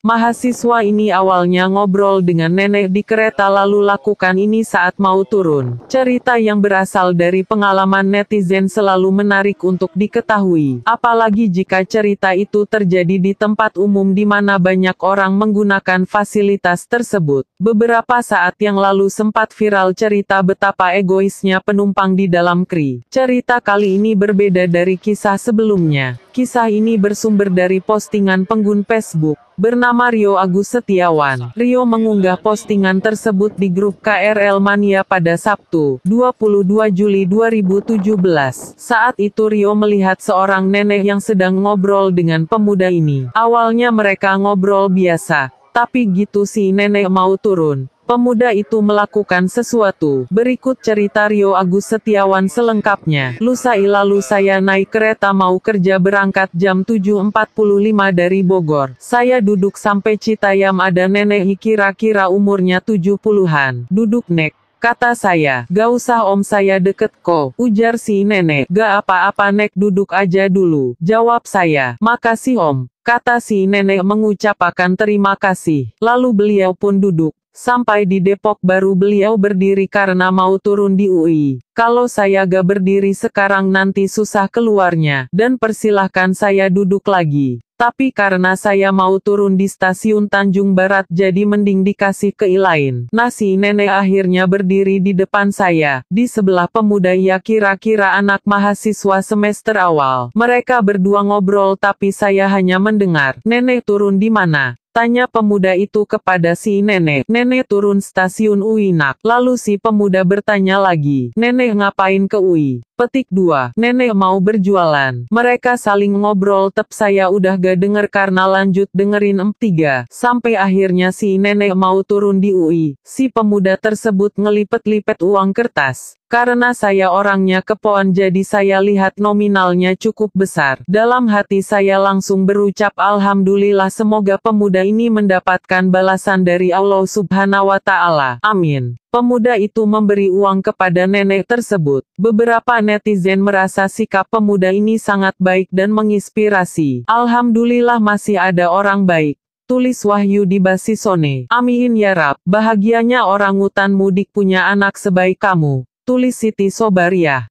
Mahasiswa ini awalnya ngobrol dengan nenek di kereta lalu lakukan ini saat mau turun. Cerita yang berasal dari pengalaman netizen selalu menarik untuk diketahui. Apalagi jika cerita itu terjadi di tempat umum di mana banyak orang menggunakan fasilitas tersebut. Beberapa saat yang lalu sempat viral cerita betapa egoisnya penumpang di dalam KRI. Cerita kali ini berbeda dari kisah sebelumnya. Kisah ini bersumber dari postingan pengguna Facebook bernama Rio Agus Setiawan. Rio mengunggah postingan tersebut di grup KRL Mania pada Sabtu, 22 Juli 2017. Saat itu Rio melihat seorang nenek yang sedang ngobrol dengan pemuda ini. Awalnya mereka ngobrol biasa, tapi gitu si nenek mau turun. Pemuda itu melakukan sesuatu. Berikut cerita Rio Agus Setiawan selengkapnya. Lusa lalu saya naik kereta mau kerja berangkat jam 7.45 dari Bogor. Saya duduk sampai Citayam ada nenek kira-kira umurnya 70-an. Duduk nek. Kata saya, gak usah om saya deket kok, ujar si nenek, gak apa-apa nek duduk aja dulu. Jawab saya, makasih om, kata si nenek mengucapkan terima kasih. Lalu beliau pun duduk. Sampai di Depok baru beliau berdiri karena mau turun di UI. Kalau saya gak berdiri sekarang nanti susah keluarnya, dan persilahkan saya duduk lagi. Tapi karena saya mau turun di stasiun Tanjung Barat jadi mending dikasih ke lain. Nasi nenek akhirnya berdiri di depan saya, di sebelah pemuda ya kira-kira anak mahasiswa semester awal. Mereka berdua ngobrol tapi saya hanya mendengar, nenek turun di mana? Tanya pemuda itu kepada si nenek. Nenek turun stasiun Uinak. Lalu si pemuda bertanya lagi, Nenek ngapain ke Ui? Petik 2. Nenek mau berjualan. Mereka saling ngobrol tep saya udah gak denger karena lanjut dengerin m 3. Sampai akhirnya si nenek mau turun di UI. Si pemuda tersebut ngelipet-lipet uang kertas. Karena saya orangnya kepoan jadi saya lihat nominalnya cukup besar. Dalam hati saya langsung berucap Alhamdulillah semoga pemuda ini mendapatkan balasan dari Allah subhanahu wa ta'ala. Amin. Pemuda itu memberi uang kepada nenek tersebut. Beberapa netizen merasa sikap pemuda ini sangat baik dan menginspirasi. Alhamdulillah masih ada orang baik. Tulis Wahyu di Basisone. Amin ya Rab. Bahagianya orang hutan mudik punya anak sebaik kamu. Tulis Siti Sobariah.